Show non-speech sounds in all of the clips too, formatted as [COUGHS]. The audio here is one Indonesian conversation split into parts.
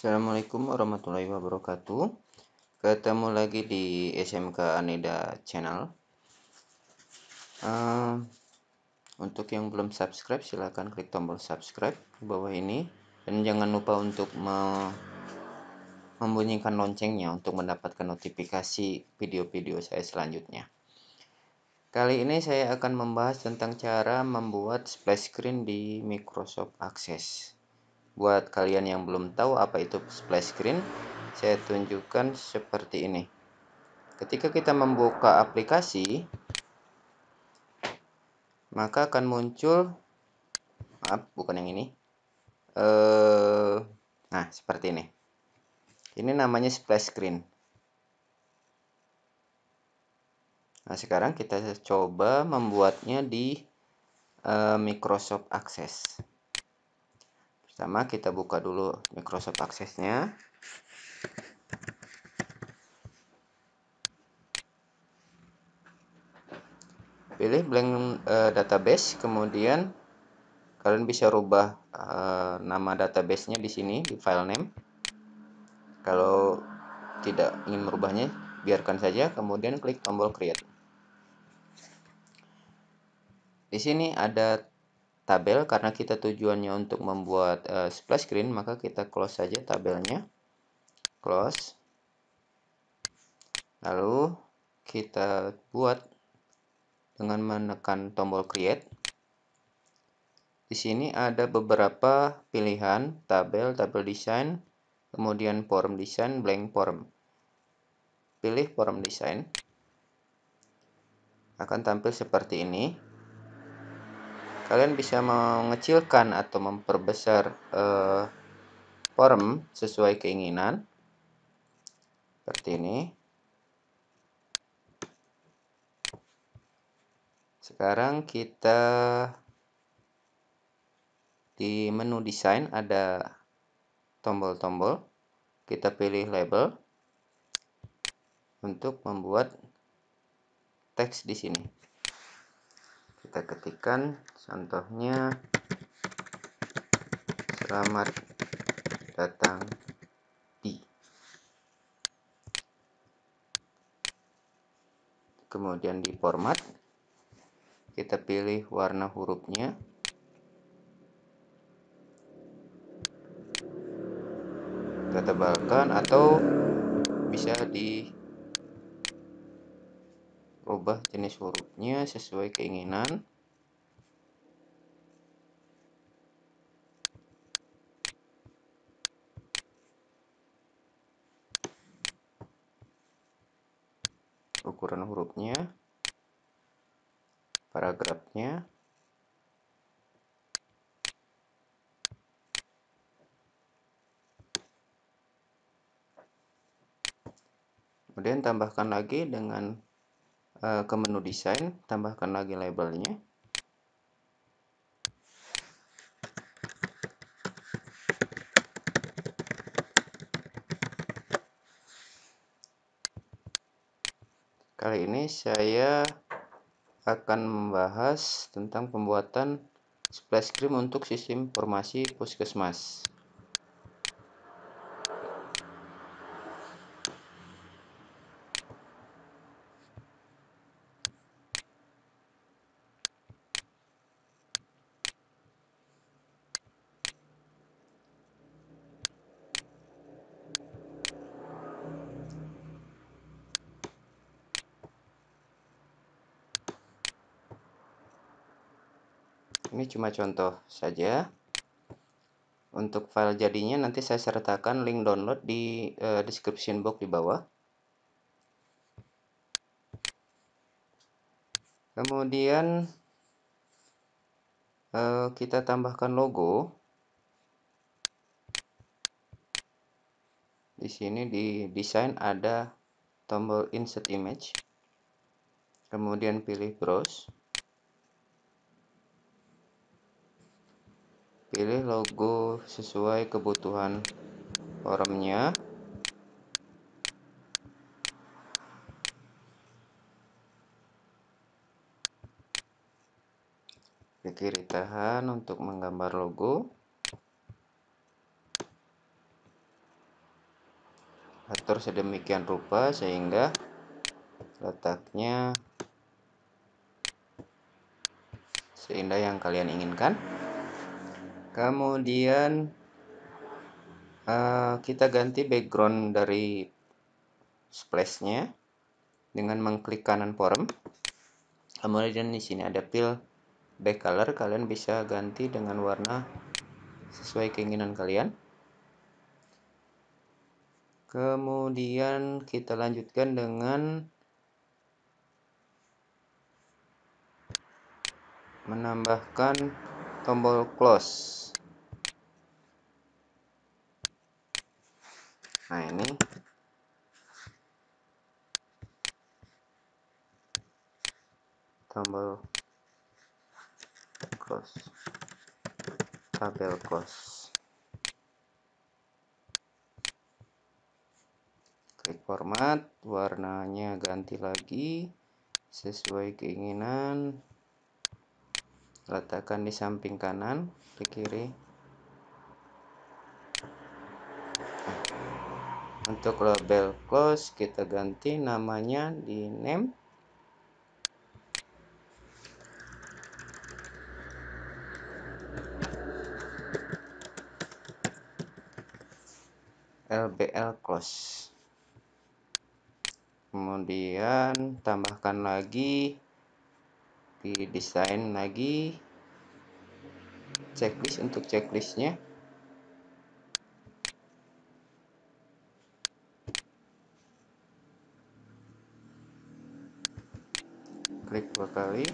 Assalamualaikum warahmatullahi wabarakatuh Ketemu lagi di SMK Anida Channel um, Untuk yang belum subscribe silahkan klik tombol subscribe di bawah ini Dan jangan lupa untuk me membunyikan loncengnya untuk mendapatkan notifikasi video-video saya selanjutnya Kali ini saya akan membahas tentang cara membuat splash screen di Microsoft Access buat kalian yang belum tahu apa itu splash screen saya tunjukkan seperti ini ketika kita membuka aplikasi maka akan muncul maaf bukan yang ini eh nah seperti ini ini namanya splash screen Nah, sekarang kita coba membuatnya di uh, Microsoft Access pertama kita buka dulu Microsoft Access-nya. Pilih blank uh, database, kemudian kalian bisa rubah uh, nama database-nya di sini di file name. Kalau tidak ingin merubahnya, biarkan saja kemudian klik tombol create. Di sini ada tabel karena kita tujuannya untuk membuat uh, splash screen maka kita close saja tabelnya close lalu kita buat dengan menekan tombol create di sini ada beberapa pilihan tabel, tabel desain, kemudian form desain, blank form. Pilih form desain. Akan tampil seperti ini kalian bisa mengecilkan atau memperbesar uh, form sesuai keinginan seperti ini sekarang kita di menu desain ada tombol-tombol kita pilih label untuk membuat teks di sini kita ketikkan contohnya selamat datang di kemudian di format kita pilih warna hurufnya kita tebalkan atau bisa di ubah jenis hurufnya sesuai keinginan bentuknya, paragrafnya, kemudian tambahkan lagi dengan uh, ke menu desain, tambahkan lagi labelnya. kali ini saya akan membahas tentang pembuatan splash screen untuk sistem informasi puskesmas. ini cuma contoh saja. Untuk file jadinya nanti saya sertakan link download di uh, description box di bawah. Kemudian uh, kita tambahkan logo. Di sini di desain ada tombol insert image. Kemudian pilih browse. pilih logo sesuai kebutuhan forumnya klik kiri tahan untuk menggambar logo atur sedemikian rupa sehingga letaknya seindah yang kalian inginkan Kemudian uh, kita ganti background dari splashnya dengan mengklik kanan form. Kemudian di sini ada fill back color, kalian bisa ganti dengan warna sesuai keinginan kalian. Kemudian kita lanjutkan dengan menambahkan tombol close nah ini tombol close tabel close klik format warnanya ganti lagi sesuai keinginan letakkan di samping kanan di kiri untuk label close kita ganti namanya di name LBL close kemudian tambahkan lagi copy desain lagi checklist untuk checklistnya klik dua kali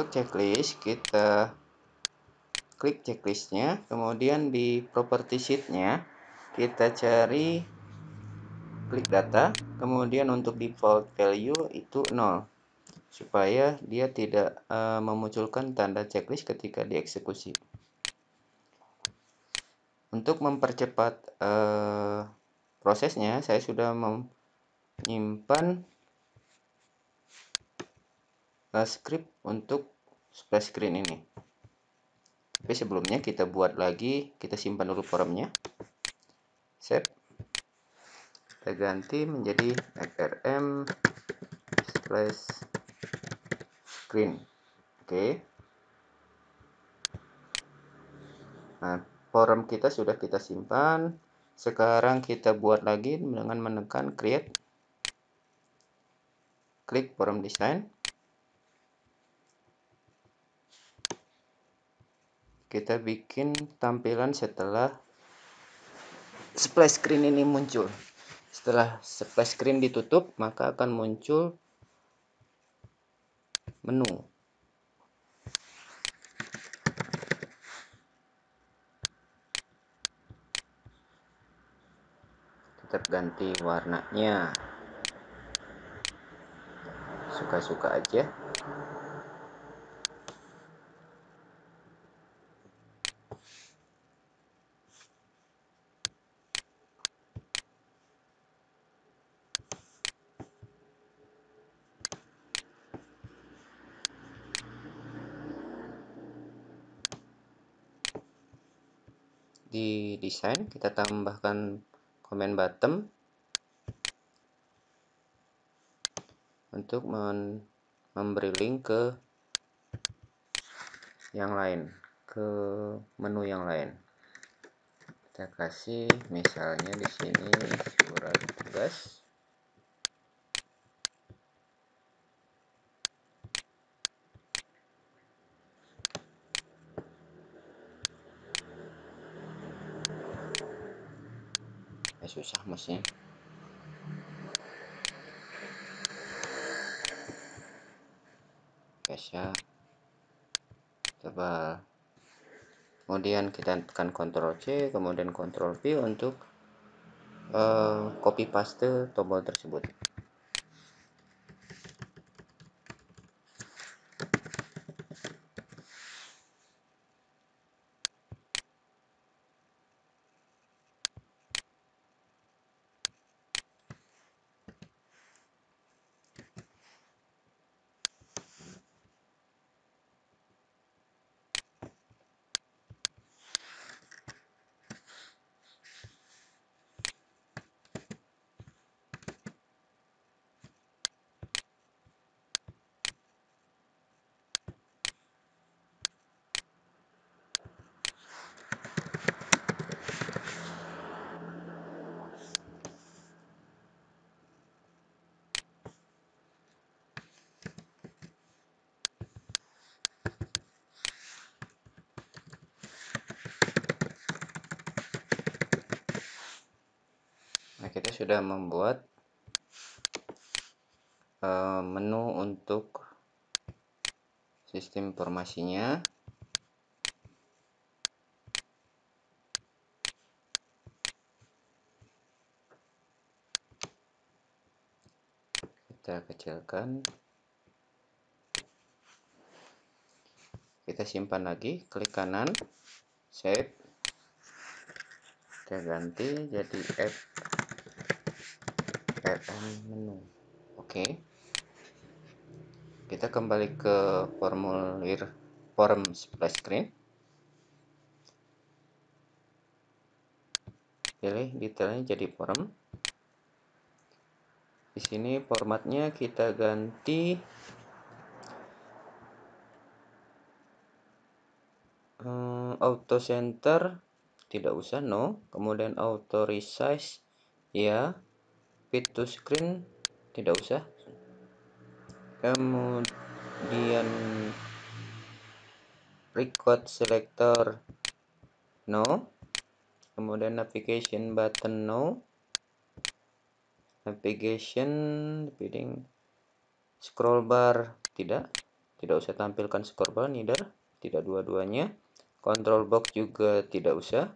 untuk checklist kita klik checklistnya kemudian di property sheetnya kita cari klik data kemudian untuk default value itu 0 supaya dia tidak e, memunculkan tanda checklist ketika dieksekusi untuk mempercepat e, prosesnya saya sudah menyimpan uh, script untuk splash screen ini tapi sebelumnya kita buat lagi kita simpan dulu formnya set, kita ganti menjadi frm splash screen oke nah forum kita sudah kita simpan sekarang kita buat lagi dengan menekan create klik form design kita bikin tampilan setelah splash screen ini muncul setelah splash screen ditutup maka akan muncul menu kita ganti warnanya suka-suka aja di desain kita tambahkan comment bottom untuk memberi link ke yang lain ke menu yang lain kita kasih misalnya di sini surat tugas susah mesin guys ya coba kemudian kita tekan Ctrl C kemudian Ctrl V untuk uh, copy paste tombol tersebut sudah membuat uh, menu untuk sistem informasinya kita kecilkan kita simpan lagi klik kanan save kita ganti jadi app tekan menu oke okay. kita kembali ke formulir form splash screen pilih detailnya jadi form di sini formatnya kita ganti eh, auto center tidak usah no kemudian auto resize ya fit to screen tidak usah kemudian record selector no kemudian navigation button no navigation bidding scroll bar tidak tidak usah tampilkan scroll bar neither tidak dua-duanya control box juga tidak usah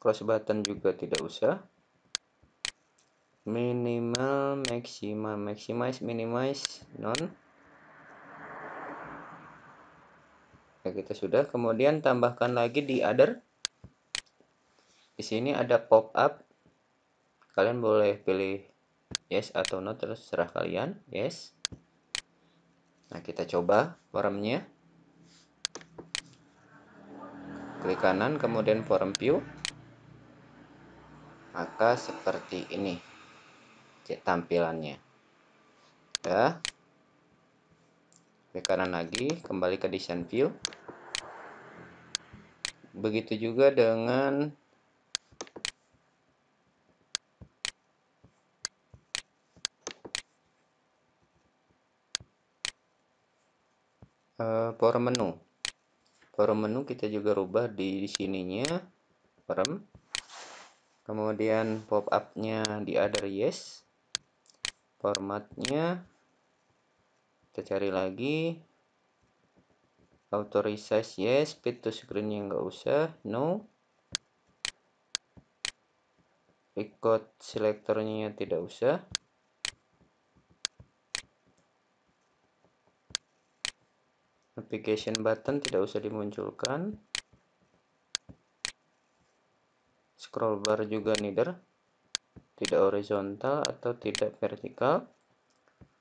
cross button juga tidak usah minimal maksimal maximize minimize non ya kita sudah kemudian tambahkan lagi di other di sini ada pop up kalian boleh pilih yes atau no terserah kalian yes nah kita coba forumnya klik kanan kemudian forum view maka seperti ini tampilannya ya ke kanan lagi kembali ke design view begitu juga dengan uh, eh, form menu form menu kita juga rubah di sininya perm kemudian pop up-nya di other yes formatnya kita cari lagi authorize yes speed to screen yang nggak usah no record selectornya tidak usah application button tidak usah dimunculkan scroll bar juga neither tidak horizontal atau tidak vertikal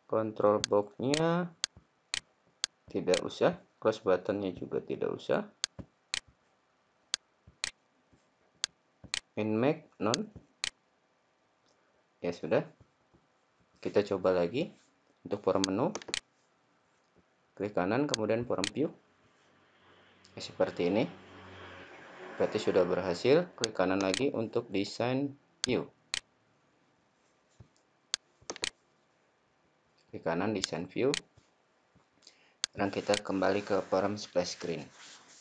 control boxnya tidak usah close buttonnya juga tidak usah in make none ya sudah kita coba lagi untuk form menu klik kanan kemudian form view ya, seperti ini berarti sudah berhasil klik kanan lagi untuk desain view klik kanan desain view dan kita kembali ke form splash screen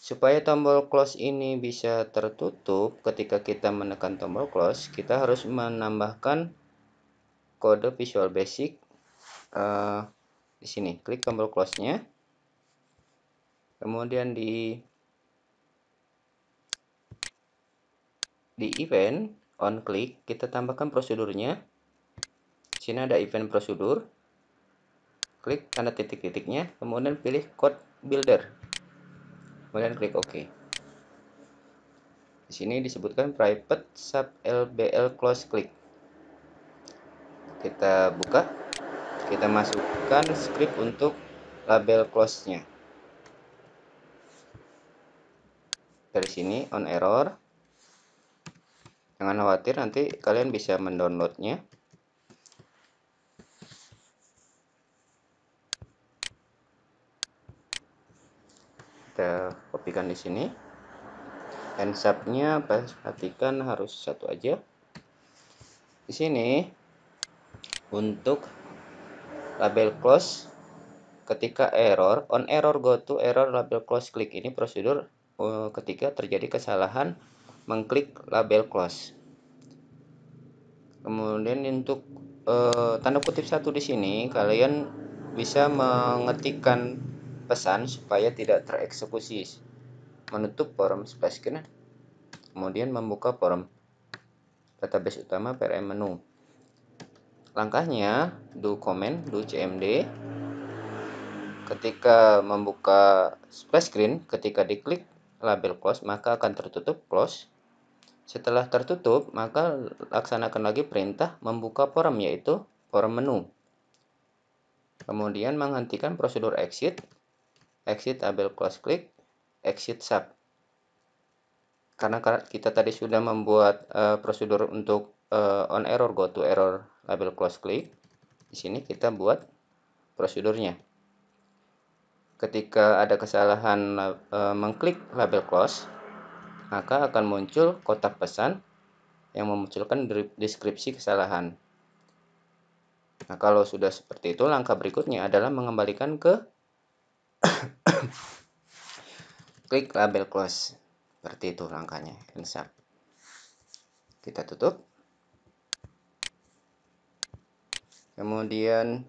supaya tombol close ini bisa tertutup ketika kita menekan tombol close kita harus menambahkan kode visual basic uh, di sini klik tombol close nya kemudian di di event on click kita tambahkan prosedurnya sini ada event prosedur klik tanda titik-titiknya kemudian pilih code builder kemudian klik OK di sini disebutkan private sub lbl close click kita buka kita masukkan script untuk label close nya dari sini on error jangan khawatir nanti kalian bisa mendownloadnya kita kopikan di sini handsubnya perhatikan harus satu aja di sini untuk label close ketika error on error go to error label close klik ini prosedur eh, ketika terjadi kesalahan mengklik label close kemudian untuk e, tanda kutip satu di sini kalian bisa mengetikkan pesan supaya tidak tereksekusi menutup forum space screen kemudian membuka forum database utama PRM menu langkahnya do comment, do cmd ketika membuka splash screen ketika diklik label close maka akan tertutup close setelah tertutup, maka laksanakan lagi perintah membuka forum yaitu forum menu. Kemudian menghentikan prosedur exit, exit abel close click, exit sub. Karena kita tadi sudah membuat uh, prosedur untuk uh, on error go to error label close click, di sini kita buat prosedurnya. Ketika ada kesalahan uh, mengklik label close, maka akan muncul kotak pesan yang memunculkan deskripsi kesalahan. Nah, kalau sudah seperti itu, langkah berikutnya adalah mengembalikan ke [COUGHS] klik label close. Seperti itu langkahnya, insert. Kita tutup. Kemudian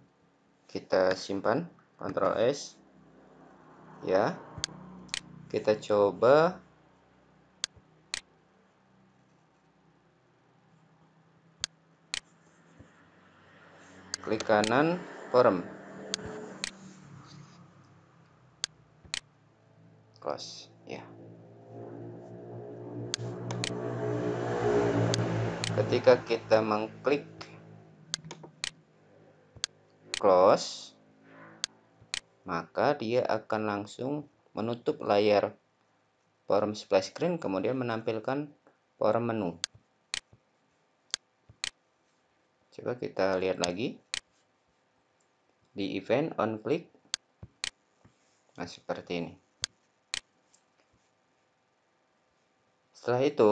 kita simpan, Ctrl S. Ya. Kita coba klik kanan form close ya ketika kita mengklik close maka dia akan langsung menutup layar form splash screen kemudian menampilkan form menu coba kita lihat lagi di event on click nah seperti ini setelah itu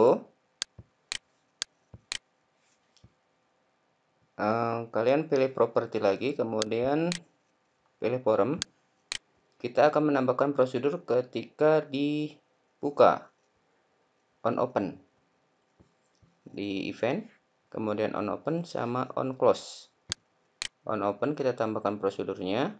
eh, kalian pilih properti lagi kemudian pilih forum kita akan menambahkan prosedur ketika dibuka on open di event kemudian on open sama on close on open kita tambahkan prosedurnya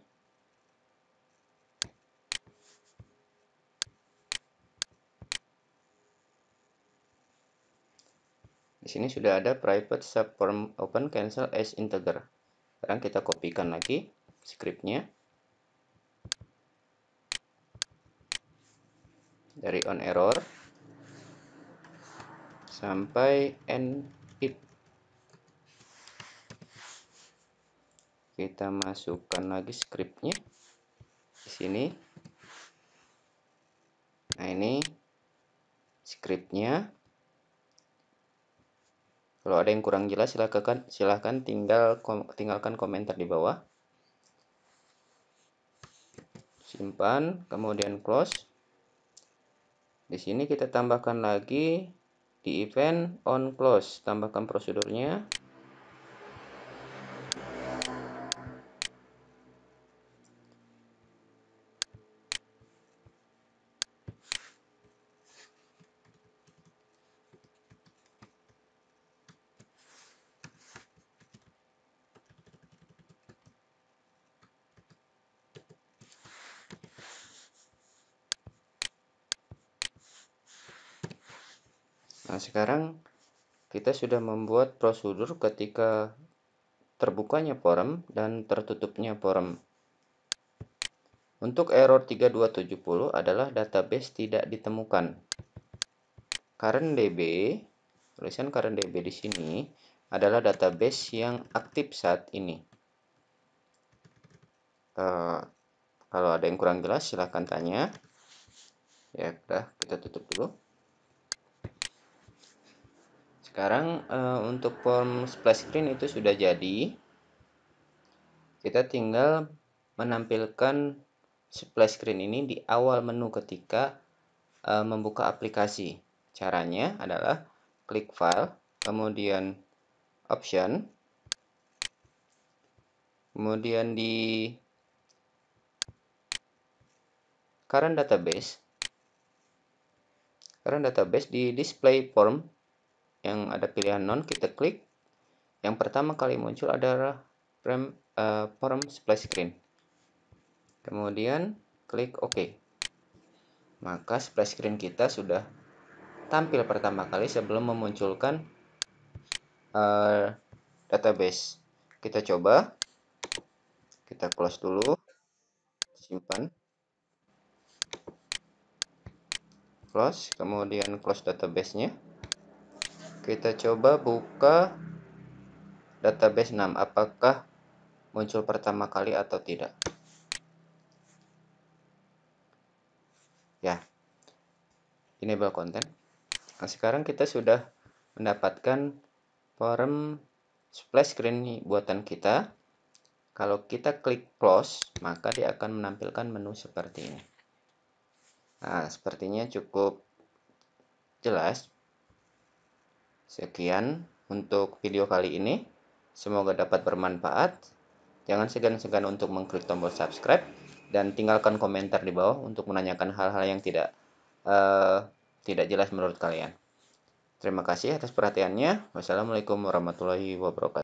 di sini sudah ada private subform open cancel as integer sekarang kita kopikan lagi scriptnya dari on error sampai end. kita masukkan lagi scriptnya di sini nah ini scriptnya kalau ada yang kurang jelas silahkan silahkan tinggal kom, tinggalkan komentar di bawah simpan kemudian close di sini kita tambahkan lagi di event on close tambahkan prosedurnya sekarang kita sudah membuat prosedur ketika terbukanya forum dan tertutupnya forum. Untuk error 3270 adalah database tidak ditemukan. Current DB, tulisan current DB di sini adalah database yang aktif saat ini. Uh, kalau ada yang kurang jelas silahkan tanya. Ya, udah kita tutup dulu sekarang uh, untuk form splash screen itu sudah jadi kita tinggal menampilkan splash screen ini di awal menu ketika uh, membuka aplikasi caranya adalah klik file kemudian option kemudian di current database current database di display form yang ada pilihan non kita klik yang pertama kali muncul adalah uh, form splash screen kemudian klik OK maka splash screen kita sudah tampil pertama kali sebelum memunculkan uh, database kita coba kita close dulu simpan close kemudian close database nya kita coba buka database 6 apakah muncul pertama kali atau tidak ya enable content nah, sekarang kita sudah mendapatkan form splash screen buatan kita kalau kita klik close maka dia akan menampilkan menu seperti ini nah sepertinya cukup jelas Sekian untuk video kali ini. Semoga dapat bermanfaat. Jangan segan-segan untuk mengklik tombol subscribe dan tinggalkan komentar di bawah untuk menanyakan hal-hal yang tidak uh, tidak jelas menurut kalian. Terima kasih atas perhatiannya. Wassalamualaikum warahmatullahi wabarakatuh.